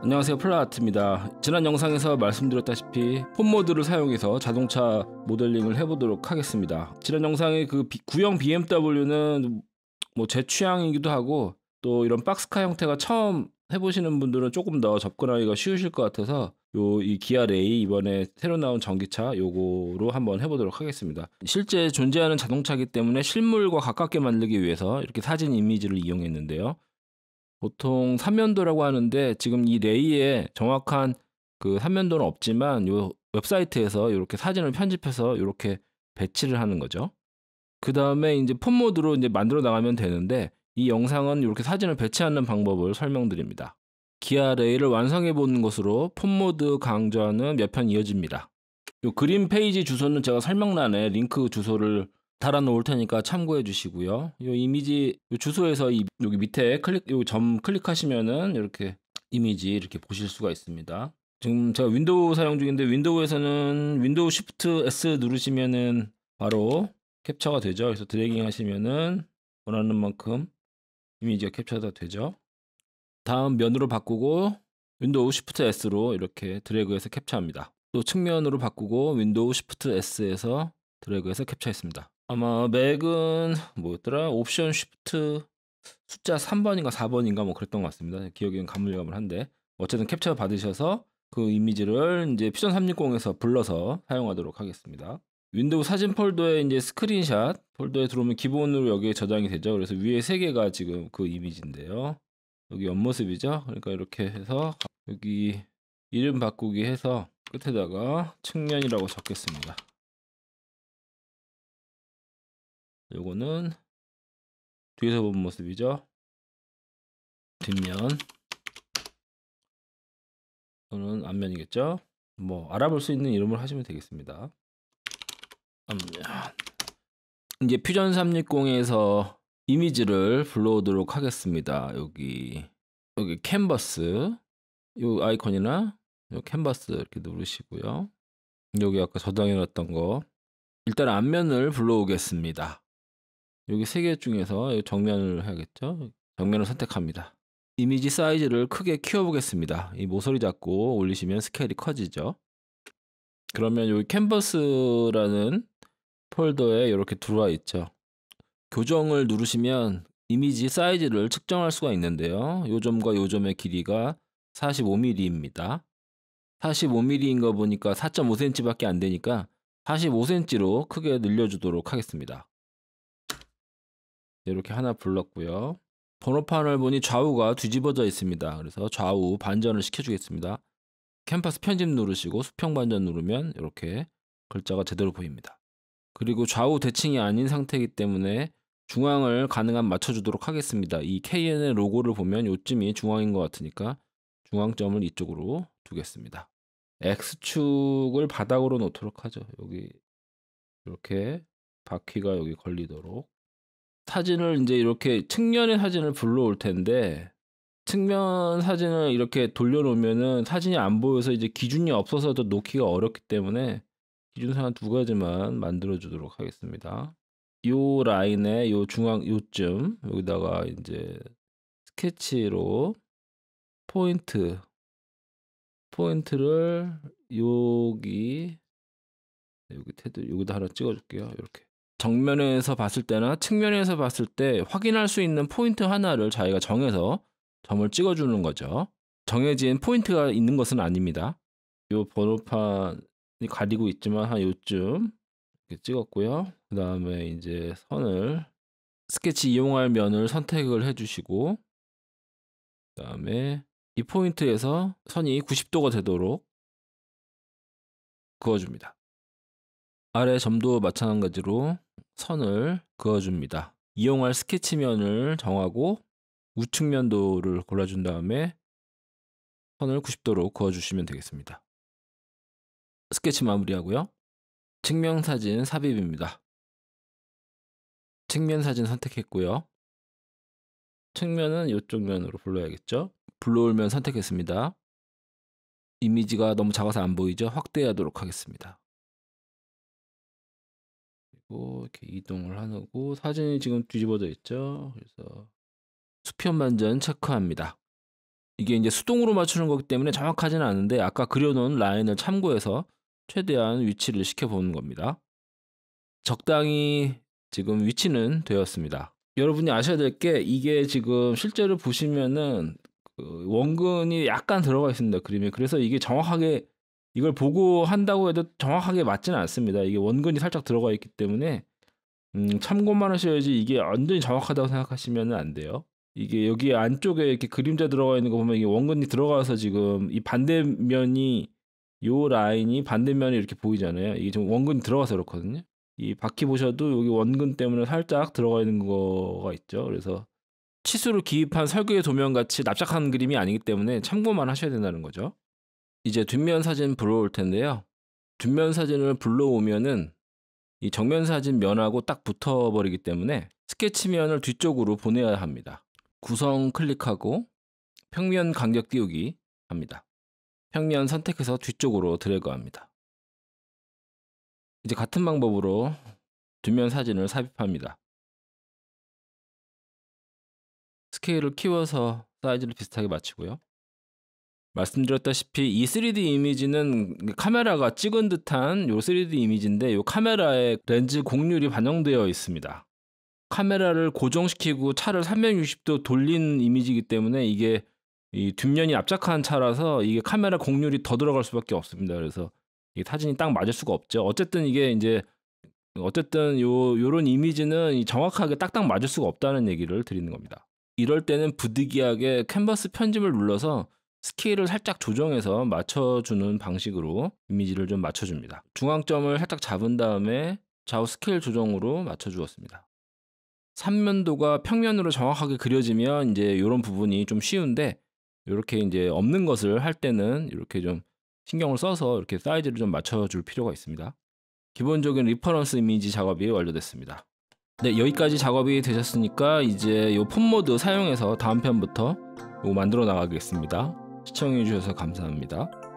안녕하세요 플라아트입니다 지난 영상에서 말씀드렸다시피 폰모드를 사용해서 자동차 모델링을 해보도록 하겠습니다 지난 영상에그 비, 구형 BMW는 뭐 제 취향이기도 하고 또 이런 박스카 형태가 처음 해보시는 분들은 조금 더 접근하기가 쉬우실 것 같아서 요 이 기아 레이 이번에 새로 나온 전기차 요거로 한번 해보도록 하겠습니다. 실제 존재하는 자동차이기 때문에 실물과 가깝게 만들기 위해서 이렇게 사진 이미지를 이용했는데요. 보통 3면도라고 하는데 지금 이 레이에 정확한 그 삼면도는 없지만 요 웹사이트에서 이렇게 사진을 편집해서 이렇게 배치를 하는 거죠. 그 다음에 이제 폰모드로 이제 만들어 나가면 되는데 이 영상은 이렇게 사진을 배치하는 방법을 설명드립니다. 기아 레이를 완성해 보는 것으로 폰모드 강좌는 몇 편 이어집니다. 요 그림 페이지 주소는 제가 설명란에 링크 주소를 달아놓을 테니까 참고해 주시고요. 이 이미지 요 주소에서 이, 여기 밑에 클릭 요점 클릭하시면은 이렇게 이미지 이렇게 보실 수가 있습니다. 지금 제가 윈도우 사용 중인데 윈도우에서는 윈도우 Shift S 누르시면은 바로 캡처가 되죠. 그래서 드래깅 하시면은 원하는 만큼 이미지가 캡처가 되죠. 다음 면으로 바꾸고 윈도우 Shift S로 이렇게 드래그해서 캡처합니다. 또 측면으로 바꾸고 윈도우 Shift S에서 드래그해서 캡처했습니다. 아마 맥은 뭐였더라? 옵션 쉬프트 숫자 3번인가 4번인가 뭐 그랬던 것 같습니다. 기억이 가물가물한데 어쨌든 캡처 받으셔서 그 이미지를 이제 퓨전 360에서 불러서 사용하도록 하겠습니다. 윈도우 사진 폴더에 이제 스크린샷 폴더에 들어오면 기본으로 여기에 저장이 되죠. 그래서 위에 3 개가 지금 그 이미지인데요. 여기 옆모습이죠. 그러니까 이렇게 해서 여기 이름 바꾸기 해서 끝에다가 측면이라고 적겠습니다. 요거는 뒤에서 본 모습이죠. 뒷면. 이거는 앞면이겠죠. 뭐 알아볼 수 있는 이름을 하시면 되겠습니다. 앞면. 이제 퓨전 360에서 이미지를 불러오도록 하겠습니다. 여기 여기 캔버스 이 아이콘이나 요 캔버스 이렇게 누르시고요. 여기 아까 저장해 놨던 거 일단 앞면을 불러오겠습니다. 여기 세 개 중에서 정면을 해야겠죠? 정면을 선택합니다. 이미지 사이즈를 크게 키워보겠습니다. 이 모서리 잡고 올리시면 스케일이 커지죠. 그러면 여기 캔버스라는 폴더에 이렇게 들어와 있죠. 교정을 누르시면 이미지 사이즈를 측정할 수가 있는데요. 요 점과 요 점의 길이가 45mm입니다. 45mm인 거 보니까 4.5cm밖에 안 되니까 45cm로 크게 늘려주도록 하겠습니다. 네, 이렇게 하나 불렀고요. 번호판을 보니 좌우가 뒤집어져 있습니다. 그래서 좌우 반전을 시켜주겠습니다. 캠퍼스 편집 누르시고 수평 반전 누르면 이렇게 글자가 제대로 보입니다. 그리고 좌우 대칭이 아닌 상태이기 때문에 중앙을 가능한 맞춰주도록 하겠습니다. 이 KN의 로고를 보면 요쯤이 중앙인 것 같으니까 중앙점을 이쪽으로 두겠습니다. X축을 바닥으로 놓도록 하죠. 여기 이렇게 바퀴가 여기 걸리도록 사진을 이제 이렇게 측면의 사진을 불러올 텐데 측면 사진을 이렇게 돌려놓으면은 사진이 안 보여서 이제 기준이 없어서 더 놓기가 어렵기 때문에 기준상은 두 가지만 만들어 주도록 하겠습니다. 이 라인의 이 중앙 요쯤 여기다가 이제 스케치로 포인트 포인트를 여기 네, 여기 테드 여기다 하나 찍어 줄게요. 이렇게 정면에서 봤을 때나 측면에서 봤을 때 확인할 수 있는 포인트 하나를 자기가 정해서 점을 찍어주는 거죠. 정해진 포인트가 있는 것은 아닙니다. 이 번호판이 가리고 있지만 한 요쯤 이렇게 찍었고요. 그 다음에 이제 선을 스케치 이용할 면을 선택을 해주시고 그 다음에 이 포인트에서 선이 90도가 되도록 그어줍니다. 아래 점도 마찬가지로 선을 그어줍니다. 이용할 스케치면을 정하고 우측면도를 골라준 다음에 선을 90도로 그어주시면 되겠습니다. 스케치 마무리하고요. 측면사진 삽입입니다. 측면사진 선택했고요. 측면은 이쪽 면으로 불러야겠죠. 불러올 면 선택했습니다. 이미지가 너무 작아서 안 보이죠? 확대하도록 하겠습니다. 가지고 뭐 이렇게 이동을 하고 사진이 지금 뒤집어져 있죠. 그래서 수평 반전 체크합니다. 이게 이제 수동으로 맞추는 거기 때문에 정확하지는 않은데 아까 그려놓은 라인을 참고해서 최대한 위치를 시켜보는 겁니다. 적당히 지금 위치는 되었습니다. 여러분이 아셔야 될 게 이게 지금 실제로 보시면은 그 원근이 약간 들어가 있습니다. 그림에. 그래서 이게 정확하게 이걸 보고 한다고 해도 정확하게 맞지는 않습니다. 이게 원근이 살짝 들어가 있기 때문에 음, 참고만 하셔야지 이게 완전히 정확하다고 생각하시면 안 돼요. 이게 여기 안쪽에 이렇게 그림자 들어가 있는 거 보면 이게 원근이 들어가서 지금 이 반대면이 요 라인이 반대면이 이렇게 보이잖아요. 이게 지금 원근이 들어가서 그렇거든요. 이 바퀴 보셔도 여기 원근 때문에 살짝 들어가 있는 거가 있죠. 그래서 치수를 기입한 설계의 도면 같이 납작한 그림이 아니기 때문에 참고만 하셔야 된다는 거죠. 이제 뒷면 사진 불러올 텐데요. 뒷면 사진을 불러오면은 이 정면 사진 면하고 딱 붙어버리기 때문에 스케치면을 뒤쪽으로 보내야 합니다. 구성 클릭하고 평면 간격 띄우기 합니다. 평면 선택해서 뒤쪽으로 드래그합니다. 이제 같은 방법으로 뒷면 사진을 삽입합니다. 스케일을 키워서 사이즈를 비슷하게 맞추고요. 말씀드렸다시피 이 3D 이미지는 카메라가 찍은 듯한 요 3D 이미지인데 요 카메라의 렌즈 곡률이 반영되어 있습니다. 카메라를 고정시키고 차를 360도 돌린 이미지이기 때문에 이게 이 뒷면이 압착한 차라서 이게 카메라 곡률이 더 들어갈 수밖에 없습니다. 그래서 이 사진이 딱 맞을 수가 없죠. 어쨌든 이게 이제 어쨌든 요 요런 이미지는 정확하게 딱딱 맞을 수가 없다는 얘기를 드리는 겁니다. 이럴 때는 부득이하게 캔버스 편집을 눌러서 스케일을 살짝 조정해서 맞춰주는 방식으로 이미지를 좀 맞춰줍니다. 중앙점을 살짝 잡은 다음에 좌우 스케일 조정으로 맞춰주었습니다. 3면도가 평면으로 정확하게 그려지면 이제 이런 부분이 좀 쉬운데 이렇게 이제 없는 것을 할 때는 이렇게 좀 신경을 써서 이렇게 사이즈를 좀 맞춰줄 필요가 있습니다. 기본적인 리퍼런스 이미지 작업이 완료됐습니다. 네 여기까지 작업이 되셨으니까 이제 이 폰모드 사용해서 다음 편부터 만들어 나가겠습니다. 시청해주셔서 감사합니다.